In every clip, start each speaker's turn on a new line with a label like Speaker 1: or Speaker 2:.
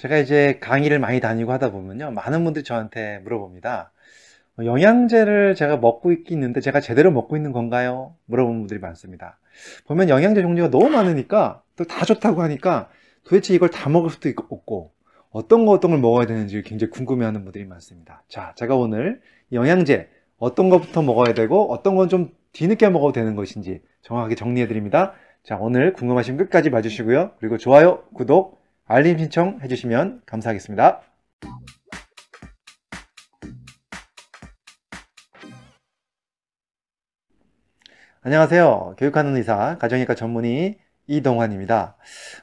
Speaker 1: 제가 이제 강의를 많이 다니고 하다 보면요. 많은 분들이 저한테 물어봅니다. 어, 영양제를 제가 먹고 있긴 있는데 제가 제대로 먹고 있는 건가요? 물어보는 분들이 많습니다. 보면 영양제 종류가 너무 많으니까 또 다 좋다고 하니까 도대체 이걸 다 먹을 수도 없고 어떤 거 어떤 걸 먹어야 되는지 굉장히 궁금해하는 분들이 많습니다. 자, 제가 오늘 영양제 어떤 것부터 먹어야 되고 어떤 건 좀 뒤늦게 먹어도 되는 것인지 정확하게 정리해 드립니다. 자, 오늘 궁금하신 끝까지 봐주시고요. 그리고 좋아요, 구독, 알림 신청해 주시면 감사하겠습니다. 안녕하세요. 교육하는 의사, 가정의과 학 전문의 이동환입니다.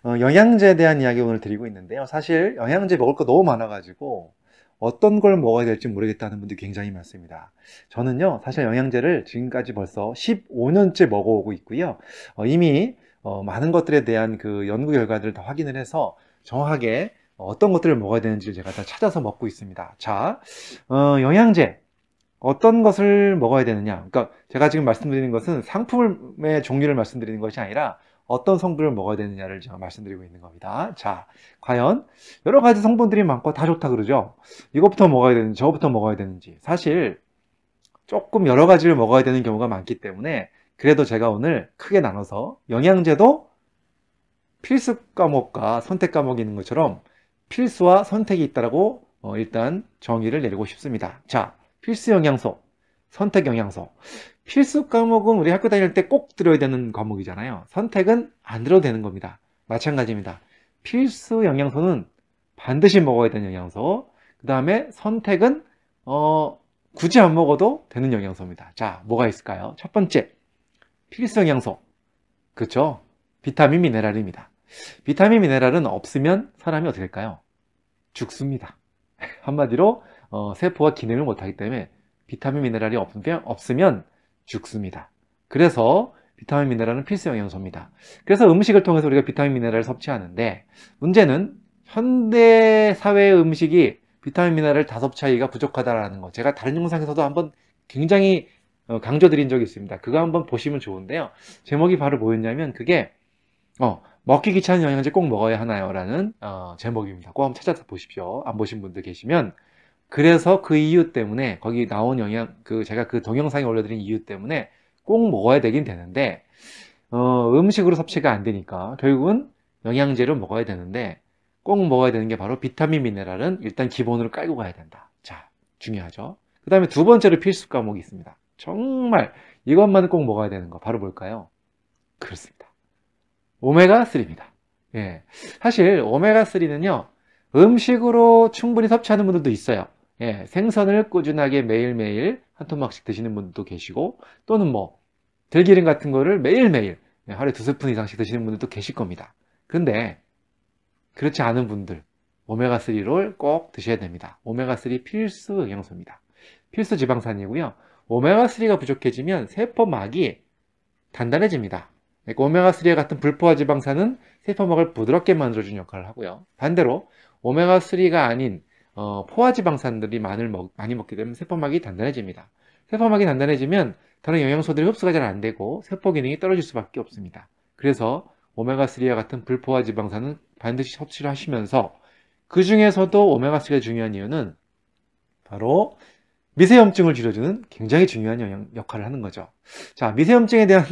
Speaker 1: 어, 영양제에 대한 이야기 오늘 드리고 있는데요. 사실 영양제 먹을 거 너무 많아가지고 어떤 걸 먹어야 될지 모르겠다는 분들이 굉장히 많습니다. 저는요, 사실 영양제를 지금까지 벌써 15년째 먹어오고 있고요. 어, 이미 어, 많은 것들에 대한 그 연구 결과들을 다 확인을 해서 정확하게 어떤 것들을 먹어야 되는지를 제가 다 찾아서 먹고 있습니다. 자, 어, 영양제. 어떤 것을 먹어야 되느냐. 그러니까 제가 지금 말씀드리는 것은 상품의 종류를 말씀드리는 것이 아니라 어떤 성분을 먹어야 되느냐를 제가 말씀드리고 있는 겁니다. 자, 과연 여러 가지 성분들이 많고 다 좋다 그러죠. 이것부터 먹어야 되는지 저것부터 먹어야 되는지 사실 조금 여러 가지를 먹어야 되는 경우가 많기 때문에 그래도 제가 오늘 크게 나눠서 영양제도 필수 과목과 선택 과목이 있는 것처럼 필수와 선택이 있다고 어, 일단 정의를 내리고 싶습니다. 자, 필수 영양소, 선택 영양소. 필수 과목은 우리 학교 다닐 때 꼭 들어야 되는 과목이잖아요. 선택은 안 들어도 되는 겁니다. 마찬가지입니다. 필수 영양소는 반드시 먹어야 되는 영양소. 그 다음에 선택은 어, 굳이 안 먹어도 되는 영양소입니다. 자, 뭐가 있을까요? 첫 번째, 필수 영양소. 그렇죠? 비타민, 미네랄입니다. 비타민 미네랄은 없으면 사람이 어떻게 될까요? 죽습니다. 한마디로 어, 세포가 기능을 못하기 때문에 비타민 미네랄이 없으면, 죽습니다. 그래서 비타민 미네랄은 필수 영양소입니다. 그래서 음식을 통해서 우리가 비타민 미네랄을 섭취하는데 문제는 현대 사회의 음식이 비타민 미네랄 을다 섭취하기가 부족하다는 거. 제가 다른 영상에서도 한번 굉장히 어, 강조드린 적이 있습니다. 그거 한번 보시면 좋은데요. 제목이 바로 뭐였냐면 그게 어, 먹기 귀찮은 영양제 꼭 먹어야 하나요? 라는 어, 제목입니다. 꼭 한번 찾아서 보십시오. 안 보신 분들 계시면 그래서 그 이유 때문에 거기 나온 영양 그 제가 그 동영상에 올려드린 이유 때문에 꼭 먹어야 되긴 되는데 어, 음식으로 섭취가 안 되니까 결국은 영양제를 먹어야 되는데 꼭 먹어야 되는 게 바로 비타민 미네랄은 일단 기본으로 깔고 가야 된다. 자 중요하죠. 그 다음에 두 번째로 필수 과목이 있습니다. 정말 이것만은 꼭 먹어야 되는 거 바로 볼까요 그렇습니다. 오메가3입니다. 예. 사실 오메가3는요. 음식으로 충분히 섭취하는 분들도 있어요. 예. 생선을 꾸준하게 매일매일 한 토막씩 드시는 분들도 계시고 또는 뭐 들기름 같은 거를 매일매일 예, 하루에 두 스푼 이상씩 드시는 분들도 계실 겁니다. 근데 그렇지 않은 분들 오메가3를 꼭 드셔야 됩니다. 오메가3 필수 영양소입니다. 필수 지방산이고요. 오메가3가 부족해지면 세포막이 단단해집니다. 그러니까 오메가3와 같은 불포화 지방산은 세포막을 부드럽게 만들어주는 역할을 하고요. 반대로 오메가3가 아닌 어, 포화 지방산들이 많이, 먹, 많이 먹게 되면 세포막이 단단해집니다. 세포막이 단단해지면 다른 영양소들이 흡수가 잘 안 되고 세포 기능이 떨어질 수밖에 없습니다. 그래서 오메가3와 같은 불포화 지방산은 반드시 섭취를 하시면서 그 중에서도 오메가3가 중요한 이유는 바로 미세염증을 줄여주는 굉장히 중요한 영향, 역할을 하는 거죠. 자, 미세염증에 대한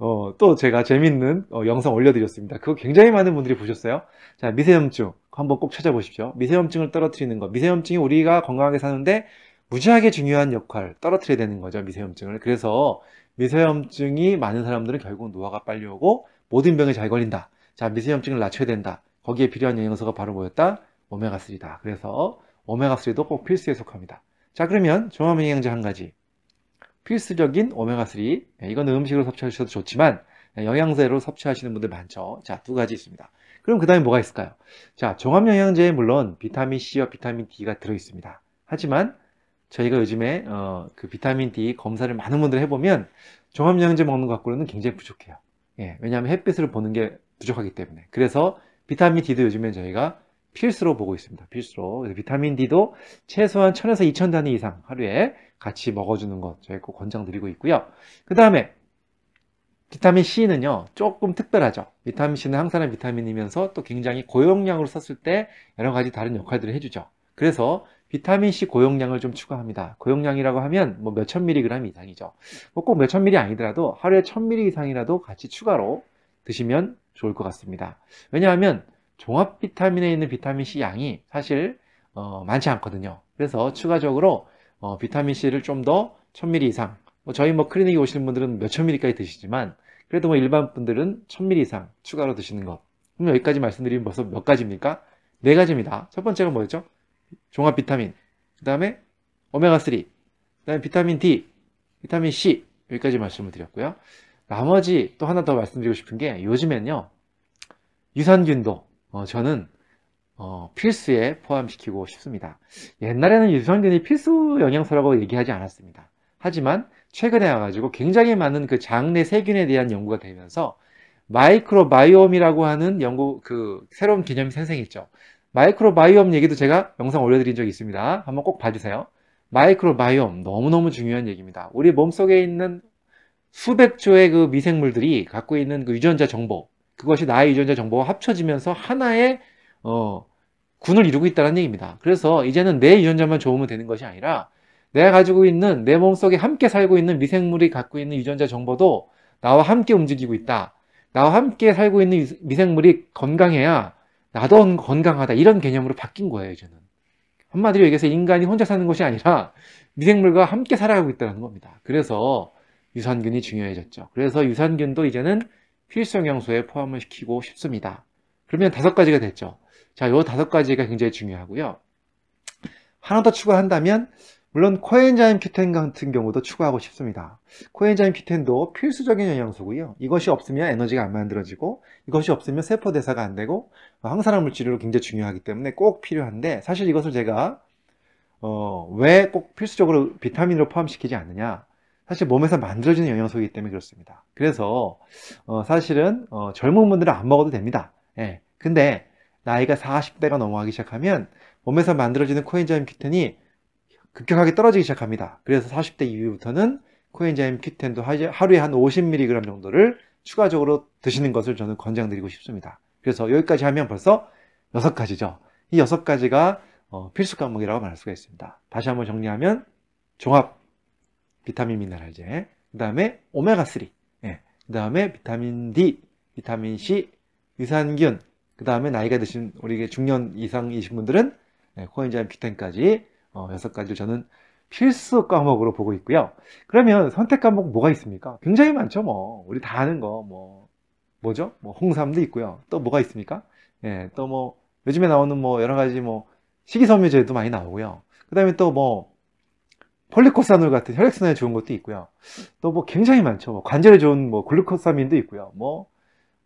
Speaker 1: 어, 또 제가 재밌는 어, 영상 올려드렸습니다. 그거 굉장히 많은 분들이 보셨어요. 자, 미세염증 한번 꼭 찾아보십시오. 미세염증을 떨어뜨리는 거. 미세염증이 우리가 건강하게 사는데 무지하게 중요한 역할 떨어뜨려야 되는 거죠. 미세염증을. 그래서 미세염증이 많은 사람들은 결국 노화가 빨리 오고 모든 병에 잘 걸린다. 자, 미세염증을 낮춰야 된다. 거기에 필요한 영양소가 바로 뭐였다? 오메가3다. 그래서 오메가3도 꼭 필수에 속합니다. 자 그러면 종합영양제 한 가지 필수적인 오메가3 예, 이거는 음식으로 섭취하셔도 좋지만 예, 영양제로 섭취하시는 분들 많죠 자 두 가지 있습니다 그럼 그 다음에 뭐가 있을까요 자 종합영양제에 물론 비타민C와 비타민D가 들어있습니다 하지만 저희가 요즘에 어, 그 비타민D 검사를 많은 분들 해보면 종합영양제 먹는 것 갖고는 굉장히 부족해요 예, 왜냐하면 햇빛을 보는 게 부족하기 때문에 그래서 비타민 D도 요즘에 저희가 필수로 보고 있습니다. 필수로. 비타민 D도 최소한 1000에서 2000 단위 이상 하루에 같이 먹어주는 것 저희 꼭 권장드리고 있고요. 그 다음에 비타민 C는요 조금 특별하죠 비타민 C는 항산화 비타민이면서 또 굉장히 고용량으로 썼을 때 여러 가지 다른 역할들을 해주죠 그래서 비타민 C 고용량을 좀 추가합니다 고용량이라고 하면 뭐 몇천 미리그램 이상이죠 뭐 꼭 몇천 미리 아니더라도 하루에 천미리 이상이라도 같이 추가로 드시면 좋을 것 같습니다 왜냐하면 종합 비타민에 있는 비타민C 양이 사실 어, 많지 않거든요. 그래서 추가적으로 어, 비타민C를 좀 더 1000ml 이상 뭐 저희 뭐 클리닉에 오시는 분들은 몇천 ml까지 드시지만 그래도 뭐 일반 분들은 1000ml 이상 추가로 드시는 것 그럼 여기까지 말씀드린 벌써 몇 가지입니까? 네 가지입니다. 첫 번째가 뭐였죠? 종합 비타민 그 다음에 오메가3 그 다음에 비타민 D 비타민 C 여기까지 말씀을 드렸고요. 나머지 또 하나 더 말씀드리고 싶은 게 요즘엔요 유산균도 어, 저는 어, 필수에 포함시키고 싶습니다. 옛날에는 유산균이 필수 영양소라고 얘기하지 않았습니다. 하지만 최근에 와가지고 굉장히 많은 그 장내 세균에 대한 연구가 되면서 마이크로바이옴이라고 하는 연구 그 새로운 개념이 생생했죠. 마이크로바이옴 얘기도 제가 영상 올려드린 적이 있습니다. 한번 꼭 봐주세요. 마이크로바이옴 너무너무 중요한 얘기입니다. 우리 몸속에 있는 수백 조의 그 미생물들이 갖고 있는 그 유전자 정보 그것이 나의 유전자 정보와 합쳐지면서 하나의 어, 군을 이루고 있다는 얘기입니다. 그래서 이제는 내 유전자만 좋으면 되는 것이 아니라 내가 가지고 있는 내 몸속에 함께 살고 있는 미생물이 갖고 있는 유전자 정보도 나와 함께 움직이고 있다. 나와 함께 살고 있는 미생물이 건강해야 나도 건강하다. 이런 개념으로 바뀐 거예요, 이제는. 한마디로 얘기해서 인간이 혼자 사는 것이 아니라 미생물과 함께 살아가고 있다는 겁니다. 그래서 유산균이 중요해졌죠. 그래서 유산균도 이제는 필수형 영소에 포함을 시키고 싶습니다. 그러면 다섯 가지가 됐죠. 자, 요 다섯 가지가 굉장히 중요하고요. 하나 더 추가한다면 물론 코엔자임 키텐 같은 경우도 추가하고 싶습니다. 코엔자임 키텐도 필수적인 영양소고요. 이것이 없으면 에너지가 안 만들어지고 이것이 없으면 세포 대사가 안 되고 항산화 물질로 굉장히 중요하기 때문에 꼭 필요한데 사실 이것을 제가 어, 왜 꼭 필수적으로 비타민으로 포함시키지 않느냐 사실 몸에서 만들어지는 영양소이기 때문에 그렇습니다. 그래서 어, 사실은 어, 젊은 분들은 안 먹어도 됩니다. 예. 근데 나이가 40대가 넘어가기 시작하면 몸에서 만들어지는 코엔자임 큐텐이 급격하게 떨어지기 시작합니다. 그래서 40대 이후부터는 코엔자임 큐텐도 하루에 한 50mg 정도를 추가적으로 드시는 것을 저는 권장드리고 싶습니다. 그래서 여기까지 하면 벌써 6가지죠. 이 6가지가 어, 필수 과목이라고 말할 수가 있습니다. 다시 한번 정리하면 종합 비타민 미네랄제, 그 다음에 오메가3, 예. 그 다음에 비타민 D, 비타민 C, 유산균, 그 다음에 나이가 드신 우리 중년 이상이신 분들은 예, 코엔자임 Q10까지 어, 6가지를 저는 필수 과목으로 보고 있고요. 그러면 선택 과목 뭐가 있습니까? 굉장히 많죠, 뭐. 우리 다 아는 거, 뭐, 뭐죠? 뭐, 홍삼도 있고요. 또 뭐가 있습니까? 예, 또 뭐, 요즘에 나오는 뭐, 여러 가지 뭐, 식이섬유제도 많이 나오고요. 그 다음에 또 뭐, 폴리코사놀 같은 혈액순환에 좋은 것도 있고요. 또 뭐 굉장히 많죠. 뭐 관절에 좋은 뭐 글루코사민도 있고요. 뭐,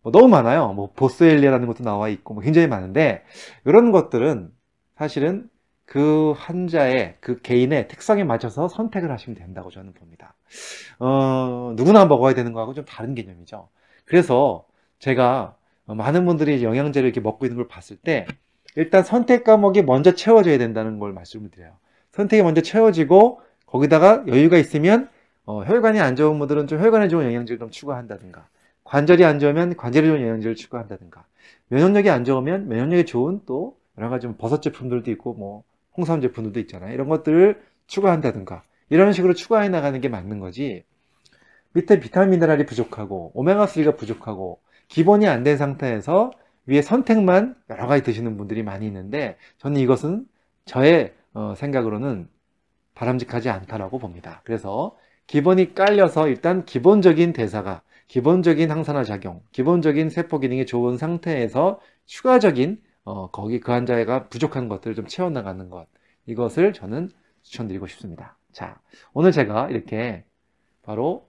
Speaker 1: 뭐 너무 많아요. 뭐보스엘리아라는 것도 나와 있고 뭐 굉장히 많은데 이런 것들은 사실은 그 환자의 그 개인의 특성에 맞춰서 선택을 하시면 된다고 저는 봅니다. 어, 누구나 먹어야 되는 거하고 좀 다른 개념이죠. 그래서 제가 많은 분들이 영양제를 이렇게 먹고 있는 걸 봤을 때 일단 선택 과목이 먼저 채워져야 된다는 걸 말씀을 드려요. 선택이 먼저 채워지고 거기다가 여유가 있으면 어, 혈관이 안 좋은 분들은 좀 혈관에 좋은 영양제를 좀 추가한다든가 관절이 안 좋으면 관절에 좋은 영양제를 추가한다든가 면역력이 안 좋으면 면역력이 좋은 또 여러 가지 버섯 제품들도 있고 뭐 홍삼 제품들도 있잖아요 이런 것들을 추가한다든가 이런 식으로 추가해 나가는 게 맞는 거지 밑에 비타민 미네랄이 부족하고 오메가3가 부족하고 기본이 안 된 상태에서 위에 선택만 여러 가지 드시는 분들이 많이 있는데 저는 이것은 저의 어, 생각으로는 바람직하지 않다라고 봅니다. 그래서 기본이 깔려서 일단 기본적인 대사가 기본적인 항산화 작용, 기본적인 세포 기능이 좋은 상태에서 추가적인 어, 거기 그 환자가 부족한 것들을 좀 채워나가는 것 이것을 저는 추천드리고 싶습니다. 자, 오늘 제가 이렇게 바로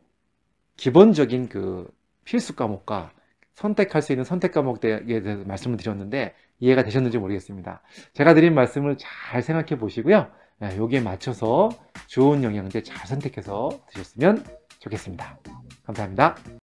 Speaker 1: 기본적인 그 필수 과목과 선택할 수 있는 선택 과목에 대해서 말씀을 드렸는데 이해가 되셨는지 모르겠습니다. 제가 드린 말씀을 잘 생각해 보시고요. 여기에 네, 맞춰서 좋은 영양제 잘 선택해서 드셨으면 좋겠습니다. 감사합니다.